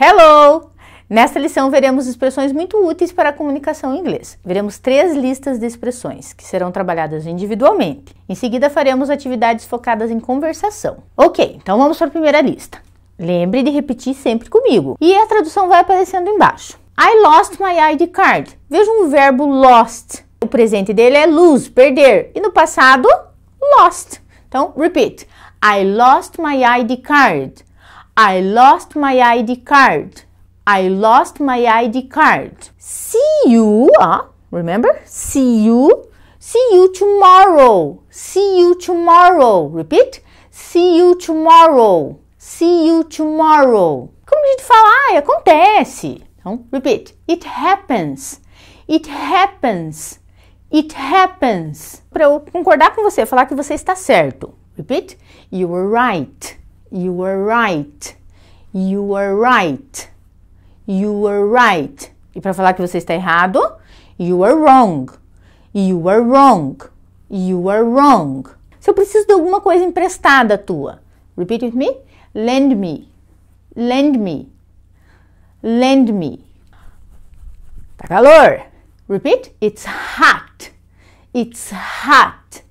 Hello! Nesta lição veremos expressões muito úteis para a comunicação em inglês. Veremos três listas de expressões que serão trabalhadas individualmente. Em seguida faremos atividades focadas em conversação. Ok, então vamos para a primeira lista. Lembre de repetir sempre comigo. E a tradução vai aparecendo embaixo. I lost my ID card. Veja um verbo lost. O presente dele é lose, perder. E no passado, lost. Então, repeat. I lost my ID card. I lost my ID card. I lost my ID card. See you, remember? See you. See you tomorrow. See you tomorrow. Repeat. See you tomorrow. See you tomorrow. Como a gente fala, ai, acontece. Então, repeat. It happens. It happens. It happens. Para eu concordar com você, falar que você está certo. Repeat. You were right. You were right. You are right. You are right. E para falar que você está errado, you are wrong. You are wrong. You are wrong. Se eu preciso de alguma coisa emprestada tua, repeat with me. Lend me. Lend me. Lend me. Tá calor. Repeat. It's hot. It's hot.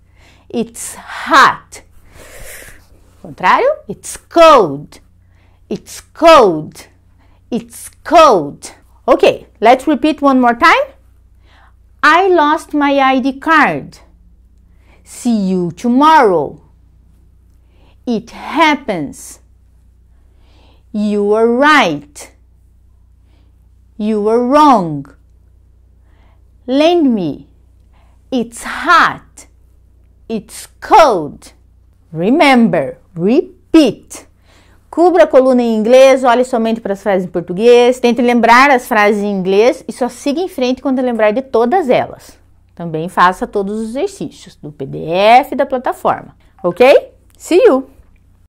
It's hot. Contrário. It's cold. It's cold. It's cold. Okay, let's repeat one more time. I lost my ID card. See you tomorrow. It happens. You were right. You were wrong. Lend me. It's hot. It's cold. Remember, repeat. Cubra a coluna em inglês, olhe somente para as frases em português, tente lembrar as frases em inglês e só siga em frente quando lembrar de todas elas. Também faça todos os exercícios do PDF e da plataforma, ok? See you!